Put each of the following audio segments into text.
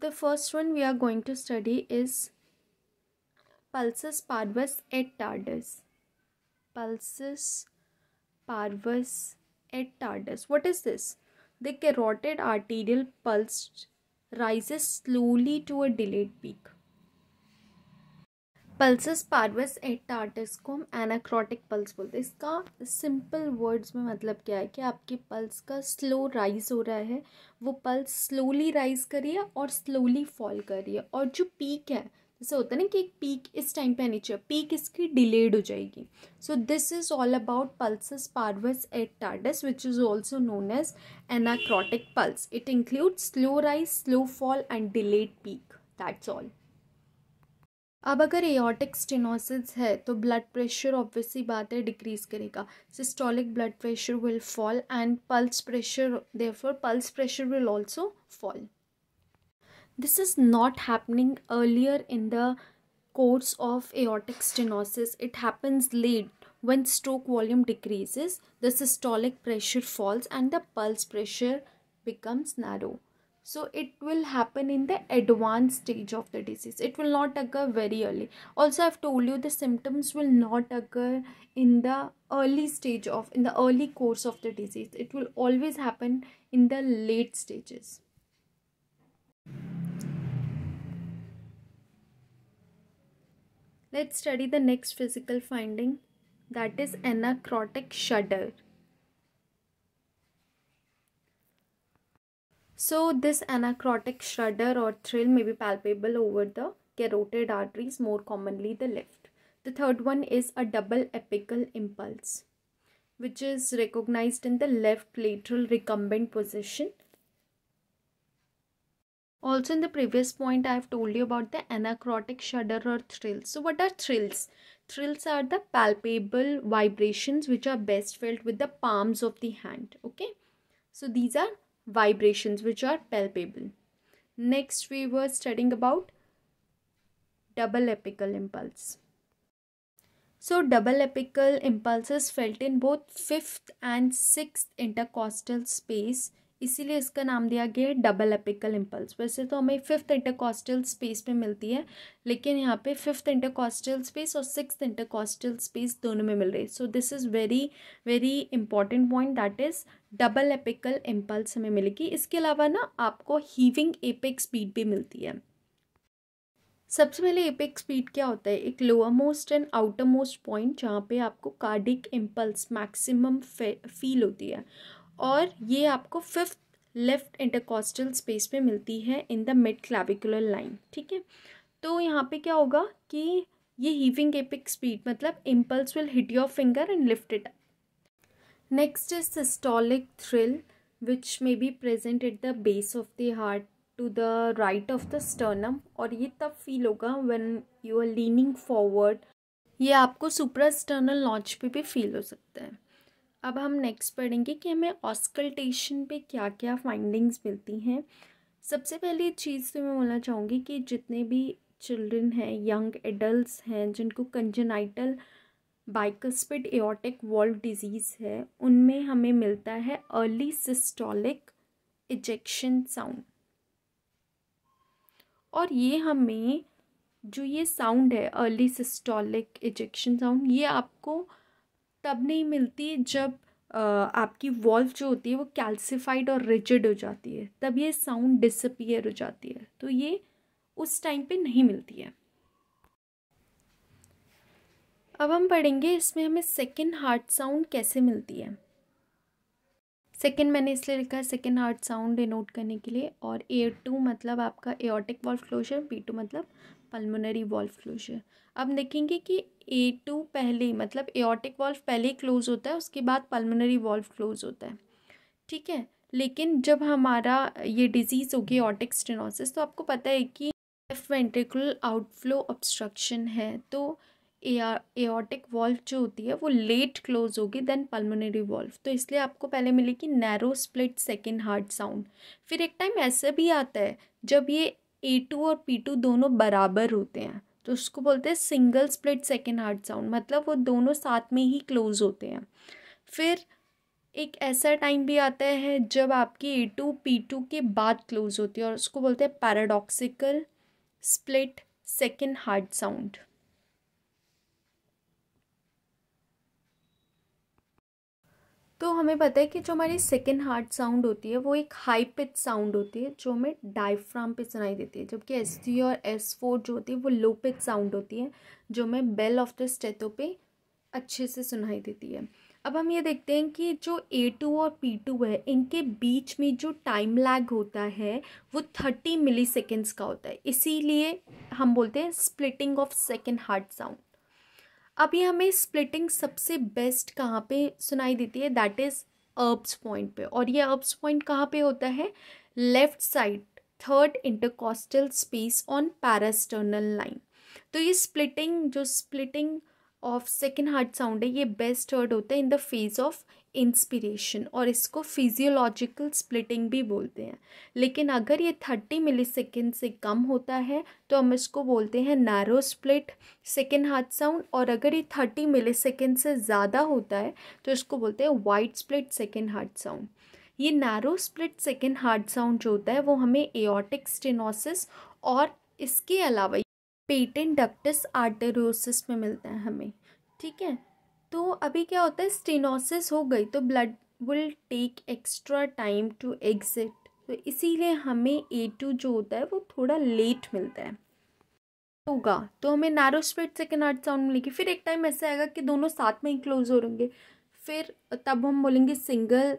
The first one we are going to study is pulsus parvus et tardus. Pulsus parvus et tardus. What is this? The carotid arterial pulse rises slowly to a delayed peak. Pulsus parvus et tardus को हम एनाक्रोटिक pulse बोलते हैं इसका simple words में मतलब क्या है कि आपके पल्स का स्लो राइज हो रहा है वो पल्स स्लोली राइज करिए और स्लोली फॉल करिए और जो पीक है जैसे होता है ना कि एक पीक इस टाइम पे आनी चाहिए पीक इसकी डिलेड हो जाएगी so this is all about pulsus parvus et tardus which is also known as anacrotic pulse it include slow rise slow fall and delayed peak that's all अब अगर aortic stenosis है तो blood pressure obviously बात है decrease करेगा systolic blood pressure will fall and pulse pressure there pulse pressure will also fall this is not happening earlier in the course of aortic stenosis it happens late when stroke volume decreases the systolic pressure falls and the pulse pressure becomes narrow so it will happen in the advanced stage of the disease it will not occur very early also i've told you the symptoms will not occur in the early stage of in the early course of the disease it will always happen in the late stages let's study the next physical finding that is anacrotic shudder So this anacrotic shudder or thrill may be palpable over the carotid arteries, more commonly the left. The third one is a double apical impulse, which is recognized in the left lateral recumbent position. Also in the previous point I have told you about the anacrotic shudder or thrill. So what are thrills? Thrills are the palpable vibrations which are best felt with the palms of the hand. Okay. So these are vibrations which are palpable. Next, we were studying about double apical impulse. So, double apical impulses felt in both fifth and sixth intercostal space इसीलिए इसका नाम दिया गया है double apical impulse वैसे तो हमें fifth intercostal space में मिलती है लेकिन यहाँ पे फिफ्थ इंटरकॉस्टल स्पेस और सिक्स इंटरकॉस्टल स्पेस दोनों में मिल रही है so this is very very important point that is double apical impulse हमें मिलेगी इसके अलावा ना आपको हीविंग एपिक स्पीड भी मिलती है सबसे पहले एपिक स्पीड क्या होता है एक lowermost and outermost point जहाँ पे आपको कार्डिक इम्पल्स मैक्सिमम फील होती है और ये आपको फिफ्थ लेफ्ट इंटरकॉस्टल स्पेस पे मिलती है in the mid clavicular line ठीक है तो यहाँ पे क्या होगा कि ये हीविंग एपिक स्पीड मतलब impulse will hit your finger and lift it up next is systolic thrill which may be present at the base of the heart to the right of the sternum और ये तब feel होगा when you are leaning forward ये आपको सुपरा sternal launch पे भी feel हो सकता है अब हम नेक्स्ट पढ़ेंगे कि हमें ऑस्कल्टेशन पे क्या क्या फाइंडिंग्स मिलती हैं सबसे पहली चीज़ तो मैं बोलना चाहूँगी कि जितने भी चिल्ड्रन हैं यंग एडल्ट्स हैं जिनको congenital bicuspid aortic valve disease है उनमें हमें मिलता है अर्ली सिस्टोलिक इजेक्शन साउंड और ये हमें जो ये साउंड है अर्ली सिस्टोलिक इजेक्शन साउंड ये आपको तब नहीं मिलती जब आपकी वॉल्व जो होती है वो कैल्सिफाइड और रिजिड हो जाती है तब ये साउंड डिसअपियर हो जाती है तो ये उस टाइम पे नहीं मिलती है अब हम पढ़ेंगे इसमें हमें सेकेंड हार्ट साउंड कैसे मिलती है सेकेंड मैंने इसलिए लिखा है सेकेंड हार्ट साउंड डिनोट करने के लिए और ए टू मतलब आपका aortic valve closure P two मतलब पल्मोनरी वॉल्व क्लोजर अब देखेंगे कि ए टू पहले मतलब एओटिक वॉल्व पहले क्लोज होता है उसके बाद पल्मोनरी वॉल्व क्लोज होता है ठीक है लेकिन जब हमारा ये डिजीज़ होगी एओटिक स्टेनोसिस तो आपको पता है कि लेफ्ट वेंट्रिकुलर आउटफ्लो ऑब्स्ट्रक्शन है तो एओटिक वॉल्व जो होती है वो लेट क्लोज होगी देन पल्मोनरी वॉल्व तो इसलिए आपको पहले मिलेगी narrow split second heart sound फिर एक टाइम ऐसा भी आता है जब ये ए टू और पी टू दोनों बराबर होते हैं तो उसको बोलते हैं single split second heart sound मतलब वो दोनों साथ में ही क्लोज होते हैं फिर एक ऐसा टाइम भी आता है जब आपकी ए टू पी टू के बाद क्लोज होती है और उसको बोलते हैं paradoxical split second heart sound तो हमें पता है कि जो हमारी सेकेंड हार्ट साउंड होती है वो एक हाई पिच साउंड होती है जो हमें डायफ्राम पे सुनाई देती है जबकि एस थ्री और एस फोर जो होती है वो लो पिच साउंड होती है जो हमें बेल ऑफ द स्टेथो पे अच्छे से सुनाई देती है अब हम ये देखते हैं कि जो ए टू और पी टू है इनके बीच में जो टाइम लैग होता है वो थर्टी मिली सेकेंड्स का होता है इसीलिए हम बोलते हैं splitting of second heart sound अभी हमें स्प्लिटिंग सबसे बेस्ट कहाँ पे सुनाई देती है दैट इज़ अर्ब्स पॉइंट पे और ये अर्ब्स पॉइंट कहाँ पे होता है left side third intercostal space on parasternal line तो ये स्प्लिटिंग जो splitting of second heart sound है ये बेस्ट हर्ड होता है in the phase of inspiration और इसको फिजियोलॉजिकल स्प्लिटिंग भी बोलते हैं लेकिन अगर ये थर्टी मिली सेकेंड से कम होता है तो हम इसको बोलते हैं narrow split second heart sound और अगर ये थर्टी मिली सेकेंड से ज़्यादा होता है तो इसको बोलते हैं wide split second heart sound ये narrow split second heart sound जो होता है वो हमें एओटिक स्टेनोसिस और इसके अलावा पेटेंट डक्टस आर्टेरियोसिस में मिलता है हमें ठीक है तो अभी क्या होता है स्टेनोसिस हो गई तो blood will take extra time to exit तो इसीलिए हमें ए टू जो होता है वो थोड़ा लेट मिलता है होगा तो हमें narrow split second heart sound मिलेगी फिर एक टाइम ऐसा आएगा कि दोनों साथ में ही क्लोज हो रहेंगे फिर तब हम बोलेंगे single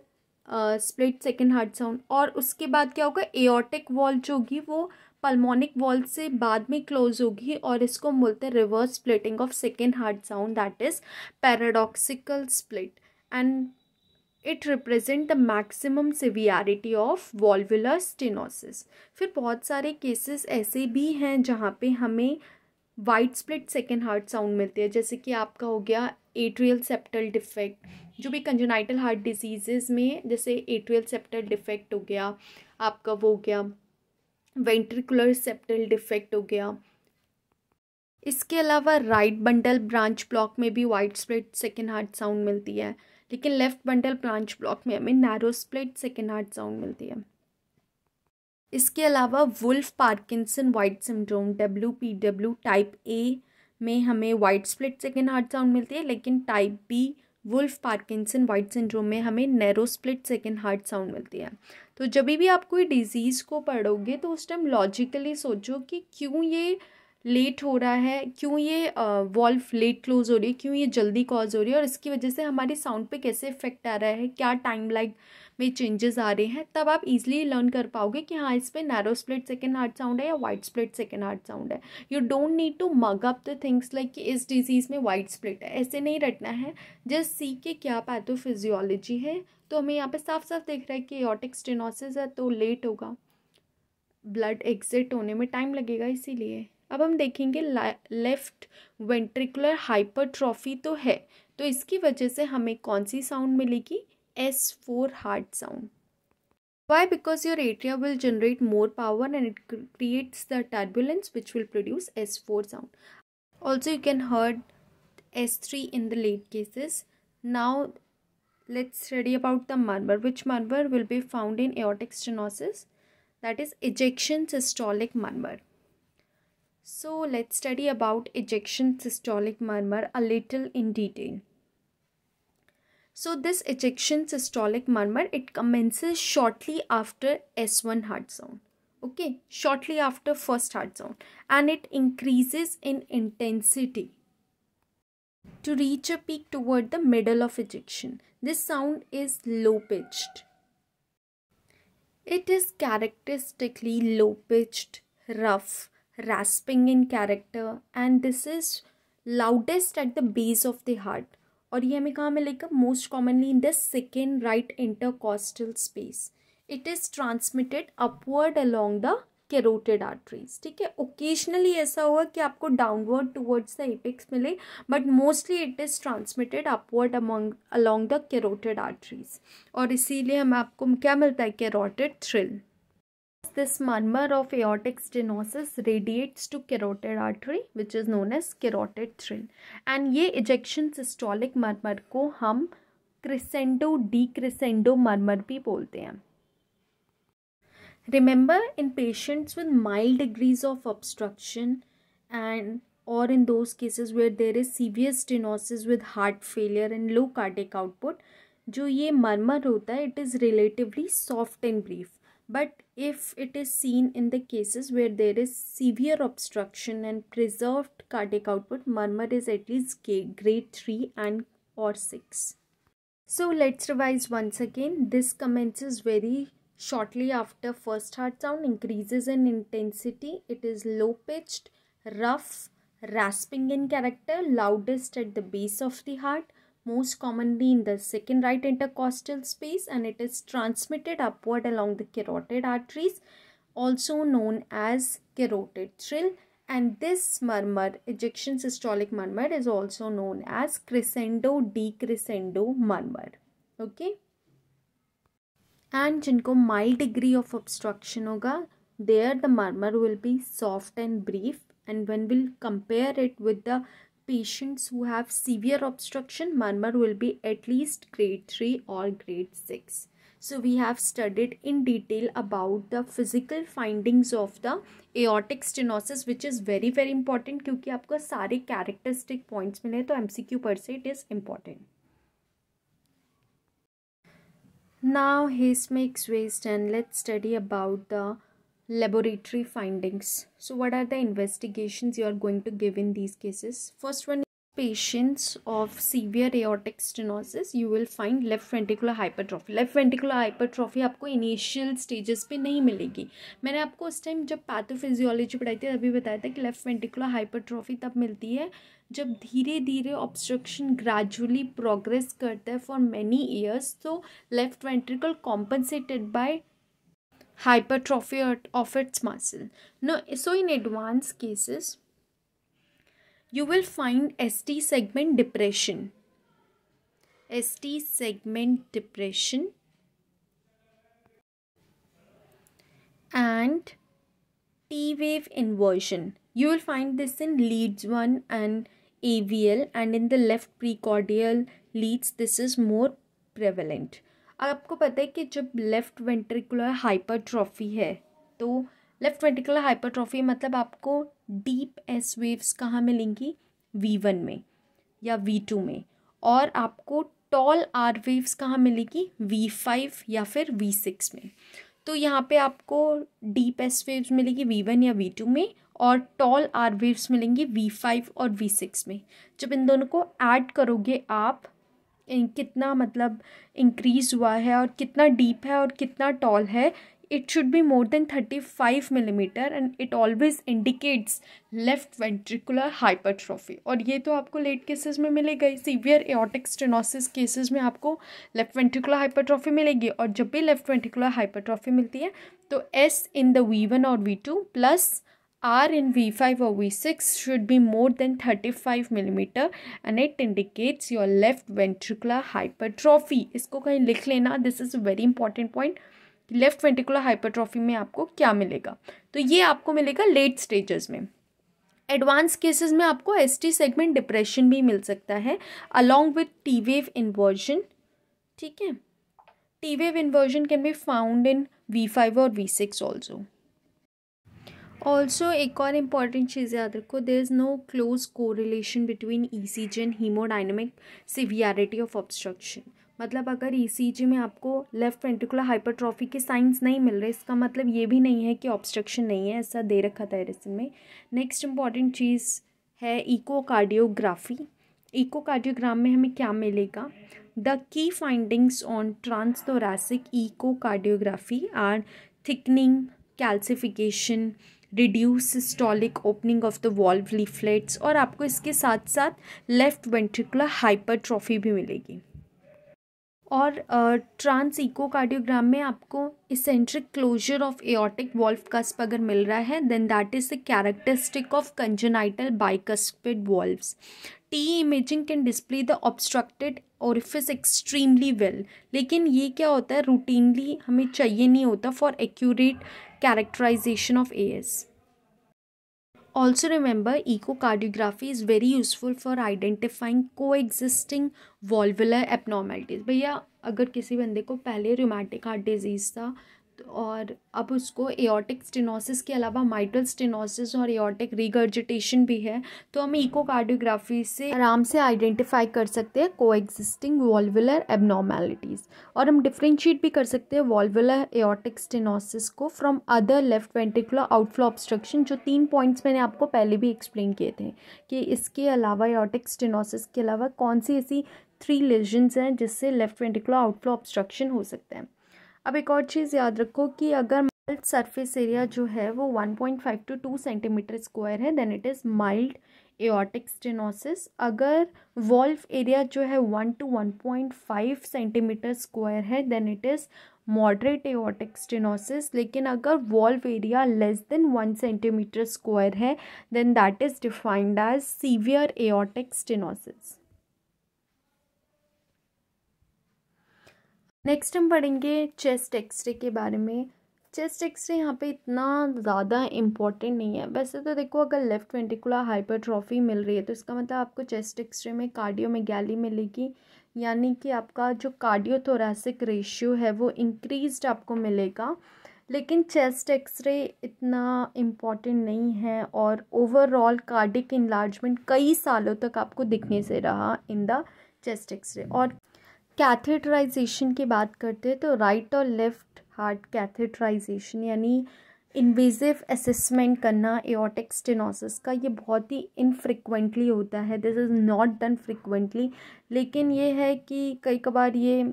split second heart sound और उसके बाद क्या होगा एओटिक वॉल जो होगी वो पल्मोनिक वॉल से बाद में क्लोज होगी और इसको बोलते हैं reverse splitting of second heart sound that is paradoxical split and it represent the maximum severity of valvular stenosis फिर बहुत सारे केसेस ऐसे भी हैं जहाँ पे हमें wide split second heart sound मिलती है जैसे कि आपका हो गया एट्रियल सेप्टल डिफेक्ट जो भी कंजुनाइटल हार्ट डिजीज़ में जैसे एट्रियल सेप्टल डिफेक्ट हो गया आपका वो हो गया वेंट्रिकुलर सेप्टल डिफेक्ट हो गया इसके अलावा राइट बंडल ब्रांच ब्लॉक में भी wide split second heart sound मिलती है लेकिन लेफ्ट बंडल ब्रांच ब्लॉक में हमें narrow split second heart sound मिलती है इसके अलावा Wolff Parkinson White syndrome W P W type A में हमें wide split second heart sound मिलती है लेकिन type B Wolff Parkinson White syndrome में हमें narrow split second heart sound मिलती है तो जब भी आप कोई डिजीज़ को पढ़ोगे तो उस टाइम लॉजिकली सोचो कि क्यों ये लेट हो रहा है क्यों ये वॉल्व लेट क्लोज हो रही है क्यों ये जल्दी कॉज हो रही है और इसकी वजह से हमारी साउंड पे कैसे इफेक्ट आ रहा है क्या टाइम लाइक में चेंजेस आ रहे हैं तब आप इजीली लर्न कर पाओगे कि हाँ इस पर narrow split second heart sound है या wide split second heart sound है you don't need to mug up the things like कि इस डिजीज़ में वाइट स्प्लिट है ऐसे नहीं रटना है जस्ट सी के क्या पैथोफिजियोलॉजी है तो हमें यहाँ पे साफ साफ देख रहा है कि ऑटिक स्टेनोसिस है तो लेट होगा ब्लड एग्जिट होने में टाइम लगेगा इसीलिए अब हम देखेंगे लेफ्ट वेंट्रिकुलर हाइपरट्रॉफी तो है तो इसकी वजह से हमें कौन सी साउंड मिलेगी S4 hard sound. Why? Because your atria will generate more power and it creates the turbulence which will produce S4 sound. Also you can heard S3 in the late cases. Now let's study about the murmur. Which murmur will be found in aortic stenosis? That is ejection systolic murmur. So let's study about ejection systolic murmur a little in detail. So this ejection systolic murmur, it commences shortly after S1 heart sound. Okay, shortly after first heart sound and it increases in intensity to reach a peak toward the middle of ejection. This sound is low pitched. It is characteristically low pitched, rough, rasping in character and this is loudest at the base of the heart और ये हमें कहाँ मिलेगा most commonly in the second right intercostal space it is transmitted upward along the carotid arteries ठीक है occasionally ऐसा हुआ कि आपको डाउनवर्ड टूवर्ड्स द एपिक्स मिले but mostly it is transmitted upward among along the carotid arteries और इसीलिए हम आपको क्या मिलता है carotid thrill This murmur of aortic stenosis radiates to carotid artery which is known as carotid thrill and ये ejection systolic murmur को hum crescendo decrescendo murmur भी Remember in patients with mild degrees of obstruction and or in those cases where there is severe stenosis with heart failure and low cardiac output जो murmur murmur होता है it is relatively but if it is seen in the cases where there is severe obstruction and preserved cardiac output murmur is at least grade 3 and or 6 so let's revise once again this commences very shortly after first heart sound increases in intensity it is low pitched rough rasping in character loudest at the base of the heart most commonly in the second right intercostal space and it is transmitted upward along the carotid arteries also known as carotid thrill. and this murmur ejection systolic murmur is also known as crescendo decrescendo murmur okay and जिनको mild degree of obstruction there the murmur will be soft and brief and when we'll compare it with the patients who have severe obstruction murmur will be at least grade 3 or grade 6 so we have studied in detail about the physical findings of the aortic stenosis which is very very important क्योंकि आपको सारे characteristic points So MCQ per se it is important. Now his makes waist and let's study about the laboratory findings so what are the investigations you are going to give in these cases first one patients of severe aortic stenosis you will find left ventricular hypertrophy left ventricular hypertrophy आपको initial stages पे नहीं मिलेगी मैंने आपको उस time जब pathophysiology पढ़ाई थी तभी बताया था कि left ventricular hypertrophy तब मिलती है जब धीरे धीरे ऑब्स्ट्रक्शन ग्रेजुअली प्रोग्रेस करता है फॉर मैनी ईयर्स तो left ventricle compensated by hypertrophy of its muscle. Now, so in advanced cases, you will find ST segment depression. ST segment depression and T wave inversion. You will find this in leads 1 and AVL and in the left precordial leads this is more prevalent. आपको पता है कि जब left ventricular hypertrophy है तो left ventricular hypertrophy मतलब आपको deep S waves कहाँ मिलेंगी वी वन में या वी टू में और आपको टॉल आर वेव्स कहाँ मिलेगी वी फाइव या फिर वी सिक्स में तो यहाँ पे आपको डीप एस वेव्स मिलेगी वी वन या वी टू में और टॉल आर वेव्स मिलेंगी वी फाइव और वी सिक्स में जब इन दोनों को ऐड करोगे आप कितना मतलब इंक्रीज़ हुआ है और कितना डीप है और कितना टॉल है it should be more than thirty five millimetre and it always indicates left ventricular hypertrophy और ये तो आपको लेट केसेस में मिलेगा ही सीवियर एटिक स्टेनोसिस केसेस में आपको लेफ्ट वेंट्रिकुलर हाइपरट्रॉफी मिलेगी और जब भी लेफ्ट वेंट्रिकुलर हाइपरट्रॉफी मिलती है तो S in the V one और V two plus R in V5 or V6 should be more than 35 mm and it indicates your left ventricular hypertrophy. इसको कहीं लिख लेना this is very important point left ventricular hypertrophy में आपको क्या मिलेगा तो ये आपको मिलेगा लेट स्टेजेस में एडवांस केसेस में आपको एस टी सेगमेंट डिप्रेशन भी मिल सकता है along with T wave inversion ठीक है T wave inversion can be found in V five और वी सिक्स ऑल्सो ऑल्सो एक और इम्पॉर्टेंट चीज़ याद रखो there is no close correlation between E C G and haemodynamic severity of obstruction मतलब अगर ई सी जी में आपको लेफ्ट वेंटिकुलर हाइपरट्रॉफी के साइंस नहीं मिल रहे इसका मतलब ये भी नहीं है कि ऑब्स्ट्रक्शन नहीं है ऐसा दे रखा था एरिसन में नेक्स्ट इम्पॉर्टेंट चीज़ है इकोकार्डियोग्राफी इकोकार्डियोग्राम में हमें क्या मिलेगा the key findings on transthoracic echocardiography are thickening calcification reduce systolic opening of the valve leaflets और आपको इसके साथ साथ लेफ्ट वेंट्रिकुलर हाइपरट्रॉफी भी मिलेगी और ट्रांस इकोकार्डियोग्राम में आपको eccentric closure of aortic valve cusp अगर मिल रहा है then that is the characteristic of congenital bicuspid valves T imaging can display the obstructed is extremely well लेकिन ये क्या होता है रूटीनली हमें चाहिए नहीं होता for accurate characterization of AS. Also remember echocardiography is very useful for identifying coexisting valvular abnormalities. भैया अगर किसी बंदे को पहले rheumatic heart disease था और अब उसको एओटिक स्टेनोसिस के अलावा माइटल स्टेनोसिस और एओटिक रिगर्जिटेशन भी है तो हम इकोकार्डियोग्राफी से आराम से आइडेंटिफाई कर सकते हैं को एग्जिस्टिंग वॉल्वुलर एबनॉर्मैलिटीज़ और हम डिफ्रेंशिएट भी कर सकते हैं वॉल्वुलर एओटिक स्टेनोसिस को from other left ventricular outflow obstruction जो तीन पॉइंट्स मैंने आपको पहले भी एक्सप्लेन किए थे कि इसके अलावा एओटिक स्टेनोसिस के अलावा कौन सी ऐसी थ्री लेजन्स हैं जिससे लेफ्ट वेंट्रिकुलर आउटफ्लो ऑब्स्ट्रक्शन हो सकता है अब एक और चीज़ याद रखो कि अगर माइल्ड सरफेस एरिया जो है वो 1.5 टू टू सेंटीमीटर स्क्वायर है then it is mild aortic stenosis अगर वॉल्व एरिया जो है 1 टू 1.5 सेंटीमीटर स्क्वायर है then it is moderate aortic stenosis लेकिन अगर valve area less than one centimetre square है then that is defined as severe aortic stenosis next हम पढ़ेंगे chest x ray के बारे में चेस्ट एक्सरे यहाँ पे इतना ज़्यादा इम्पॉर्टेंट नहीं है वैसे तो देखो अगर लेफ़्ट वेंटिकुलर हाइपरट्रॉफी मिल रही है तो इसका मतलब आपको चेस्ट एक्सरे में कार्डियो में गैली मिलेगी यानी कि आपका जो कार्डियोथोरासिक रेशियो है वो इंक्रीज्ड आपको मिलेगा लेकिन चेस्ट एक्सरे इतना इम्पॉर्टेंट नहीं है और ओवरऑल कार्डिक इन्लार्जमेंट कई सालों तक आपको दिखने से रहा इन द चेस्ट एक्सरे और कैथेटराइजेशन की बात करते हैं तो राइट और लेफ़्ट हार्ट कैथेटराइजेशन यानी इन्वेजिव असेसमेंट करना एओटिक स्टेनोसिस का ये बहुत ही इनफ्रिक्वेंटली होता है this is not done frequently लेकिन ये है कि कई कबार ये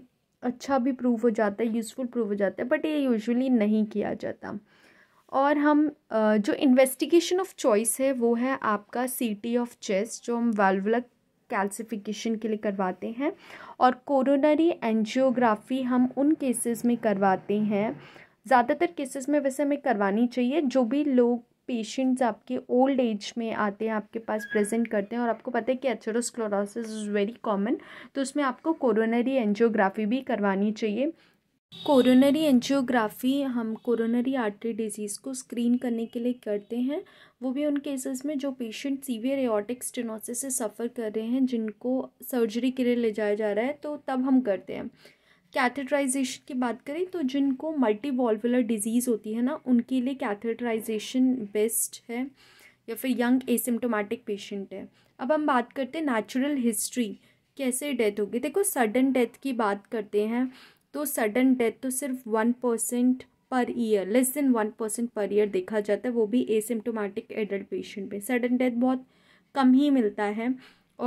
अच्छा भी प्रूव हो जाता है यूज़फुल प्रूव हो जाता है बट ये यूजुअली नहीं किया जाता और हम जो इन्वेस्टिगेशन ऑफ चॉइस है वो है आपका सी टी ऑफ चेस्ट जो हम वाल्वलक कैल्सिफिकेशन के लिए करवाते हैं और कोरोनरी एंजियोग्राफी हम उन केसेस में करवाते हैं ज़्यादातर केसेस में वैसे हमें करवानी चाहिए जो भी लोग पेशेंट्स आपके ओल्ड एज में आते हैं आपके पास प्रेजेंट करते हैं और आपको पता है कि एथेरोस्क्लोरोसिस इज़ वेरी कॉमन तो उसमें आपको कोरोनरी एंजियोग्राफी भी करवानी चाहिए कोरोनरी एंजियोग्राफी हम कोरोनरी आर्टरी डिजीज़ को स्क्रीन करने के लिए करते हैं वो भी उन केसेस में जो पेशेंट सीवियर एओटिक स्टेनोसिस से सफ़र कर रहे हैं जिनको सर्जरी के लिए ले जाया जा रहा है तो तब हम करते हैं कैथेटराइजेशन की बात करें तो जिनको मल्टी वॉल्वुलर डिजीज़ होती है ना उनके लिए कैथेटराइजेशन बेस्ट है या फिर यंग एसिम्टोमेटिक पेशेंट है अब हम बात करते हैं नेचुरल हिस्ट्री कैसे डेथ होगी देखो सडन डेथ की बात करते हैं तो सडन डेथ तो सिर्फ one percent per year less than one percent per year देखा जाता है वो भी एसिम्टोमेटिक एडल्ट पेशेंट में सडन डेथ बहुत कम ही मिलता है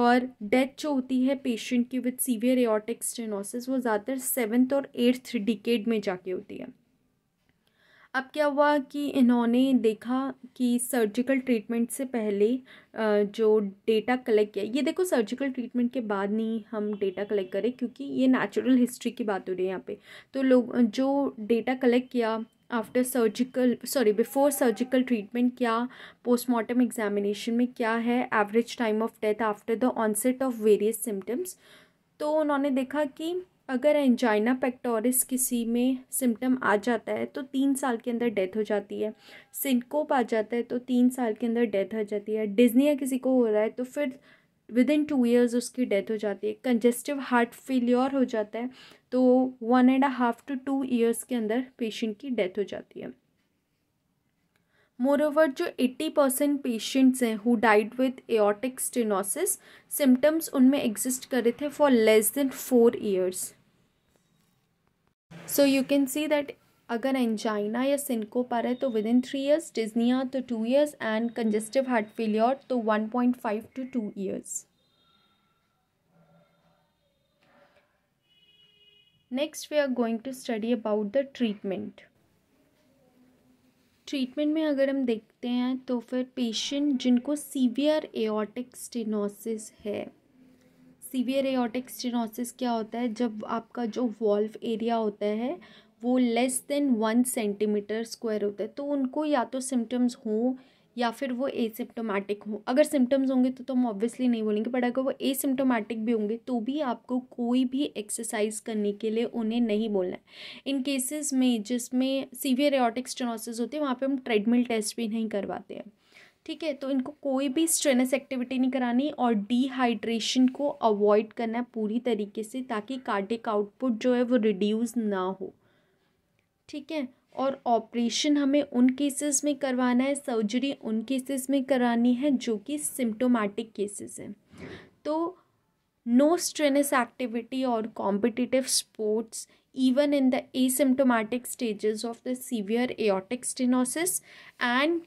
और डेथ जो होती है पेशेंट की विद सीवियर एयोटिक स्टेनोसिस वो ज़्यादातर सेवन्थ और एट्थ डिकेड में जाके होती है अब क्या हुआ कि इन्होंने देखा कि सर्जिकल ट्रीटमेंट से पहले जो डेटा कलेक्ट किया ये देखो सर्जिकल ट्रीटमेंट के बाद नहीं हम डेटा कलेक्ट करें क्योंकि ये नेचुरल हिस्ट्री की बात हो रही है यहाँ पे तो लोग जो डेटा कलेक्ट किया after surgical sorry before surgical treatment क्या पोस्टमार्टम एग्जामिनेशन में क्या है average time of death after the onset of various symptoms तो उन्होंने देखा कि अगर एंजाइना पेक्टोरिस किसी में सिम्टम आ जाता है तो तीन साल के अंदर डेथ हो जाती है सिंकोप आ जाता है तो तीन साल के अंदर डेथ हो जाती है डिजनिया किसी को हो रहा है तो फिर विद इन टू ईयर्स उसकी डेथ हो जाती है कंजेस्टिव हार्ट फेल्योर हो जाता है तो one and half to two years के अंदर पेशेंट की डेथ हो जाती है मोरओवर जो एट्टी परसेंट पेशेंट्स हैं who died with aortic stenosis symptoms उनमें एग्जिस्ट करे थे for less than four years so you can see that अगर एंजाइना या पर है तो within three years dyspnoea तो two years and congestive heart failure तो one point five to two years next we are going to study about the treatment treatment में अगर हम देखते हैं तो फिर पेशेंट जिनको सीवियर एओटिक स्टेनोसिस है सीवियर एयोटिक स्टेनोसिस क्या होता है जब आपका जो वॉल्व एरिया होता है वो less than one centimetre square होता है तो उनको या तो सिम्टम्स हों या फिर वो एसिम्टोमेटिक हों अगर सिम्टम्स होंगे तो हम ऑब्वियसली नहीं बोलेंगे बट अगर वो एसिम्टोमेटिक भी होंगे तो भी आपको कोई भी एक्सरसाइज करने के लिए उन्हें नहीं बोलना है इन केसेस में जिसमें सीवियर एयोटिक स्टेनोसिस होती है वहाँ पे हम ट्रेडमिल टेस्ट भी नहीं करवाते हैं ठीक है तो इनको कोई भी स्ट्रेनस एक्टिविटी नहीं करानी और डिहाइड्रेशन को अवॉइड करना है पूरी तरीके से ताकि कार्डिक आउटपुट जो है वो रिड्यूस ना हो ठीक है और ऑपरेशन हमें उन केसेस में करवाना है सर्जरी उन केसेस में करानी है जो कि सिम्टोमेटिक केसेस हैं तो नो स्ट्रेनस एक्टिविटी और competitive sports even in the asymptomatic stages of the severe aortic stenosis and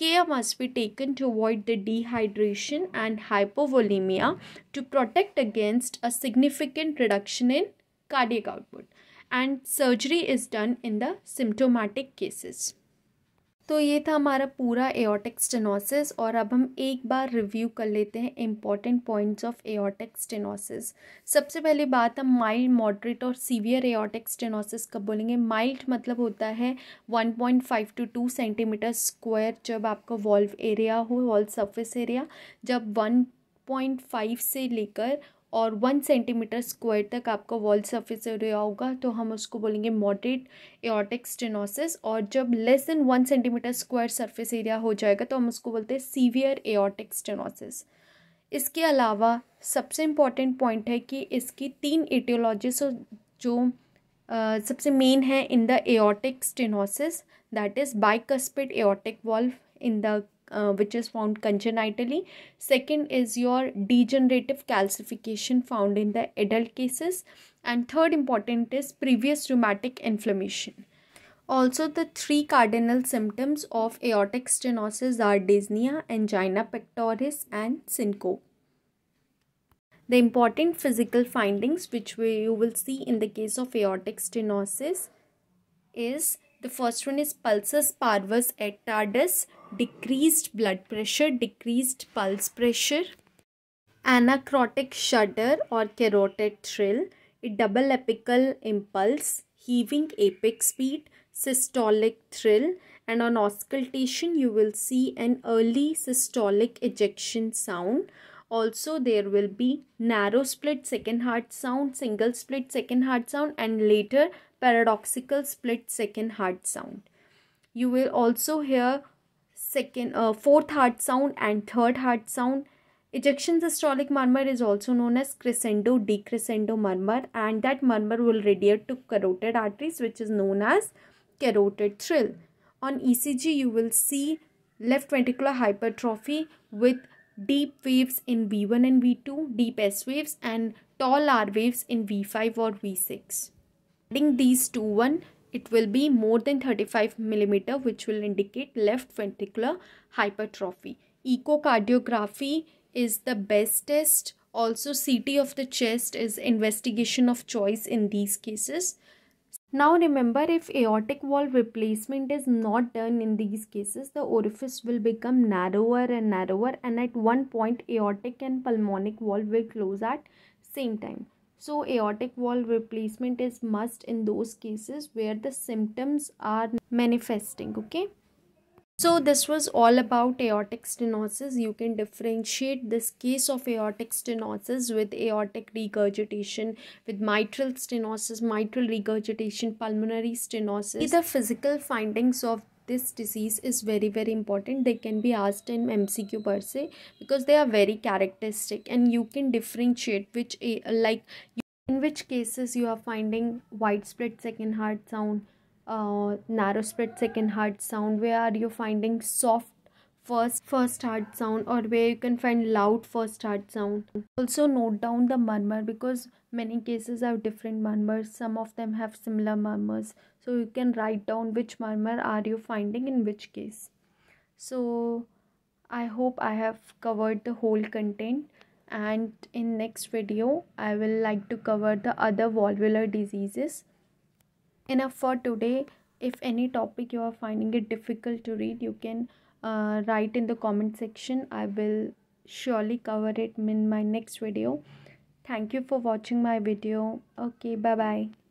care must be taken to avoid the dehydration and hypovolemia to protect against a significant reduction in cardiac output and surgery is done in the symptomatic cases. तो ये था हमारा पूरा aortic stenosis और अब हम एक बार review कर लेते हैं important points of aortic stenosis सबसे पहले बात हम माइल्ड मॉडरेट और सीवियर एओटिक स्टेनोसिस का बोलेंगे माइल्ड मतलब होता है 1.5 टू 2 सेंटीमीटर स्क्वायर जब आपका वॉल्व एरिया हो वॉल्व सरफेस एरिया जब 1.5 से लेकर और वन सेंटीमीटर स्क्वायर तक आपका वॉल सर्फिस एरिया होगा तो हम उसको बोलेंगे मॉडरेट एटिक स्टेनोसिस और जब less than one centimetre square surface area हो जाएगा तो हम उसको बोलते हैं सीवियर एटिक स्टेनोसिस इसके अलावा सबसे इम्पॉर्टेंट पॉइंट है कि इसकी तीन एटियोलॉजीज जो आ, सबसे मेन है in the aortic stenosis that is bicuspid aortic valve in the uh, which is found congenitally second is your degenerative calcification found in the adult cases and third important is previous rheumatic inflammation also the three cardinal symptoms of aortic stenosis are dyspnea angina pectoris and syncope the important physical findings which we, you will see in the case of aortic stenosis is the first one is pulsus parvus et tardus decreased blood pressure, decreased pulse pressure, anacrotic shudder or carotid thrill, a double apical impulse, heaving apex beat, systolic thrill and on auscultation you will see an early systolic ejection sound. Also there will be narrow split second heart sound, single split second heart sound and later paradoxical split second heart sound. You will also hear second uh, fourth heart sound and third heart sound ejection systolic murmur is also known as crescendo decrescendo murmur and that murmur will radiate to carotid arteries which is known as carotid thrill on ecg you will see left ventricular hypertrophy with deep waves in v1 and v2 deep s waves and tall r waves in v5 or v6 adding these two one it will be more than 35 millimeter, which will indicate left ventricular hypertrophy. Echocardiography is the best test. Also CT of the chest is investigation of choice in these cases. Now remember if aortic wall replacement is not done in these cases the orifice will become narrower and narrower and at one point aortic and pulmonic wall will close at same time. So aortic wall replacement is must in those cases where the symptoms are manifesting. Okay. So this was all about aortic stenosis. You can differentiate this case of aortic stenosis with aortic regurgitation, with mitral stenosis, mitral regurgitation, pulmonary stenosis. The physical findings of this disease is very very important they can be asked in mcq per se because they are very characteristic and you can differentiate which like in which cases you are finding widespread second heart sound uh, narrow spread second heart sound where are you finding soft first first heart sound or where you can find loud first heart sound also note down the murmur because many cases have different murmurs some of them have similar murmurs so you can write down which murmur are you finding in which case so i hope i have covered the whole content and in next video i will like to cover the other valvular diseases enough for today if any topic you are finding it difficult to read you can uh, write in the comment section i will surely cover it in my next video thank you for watching my video okay bye bye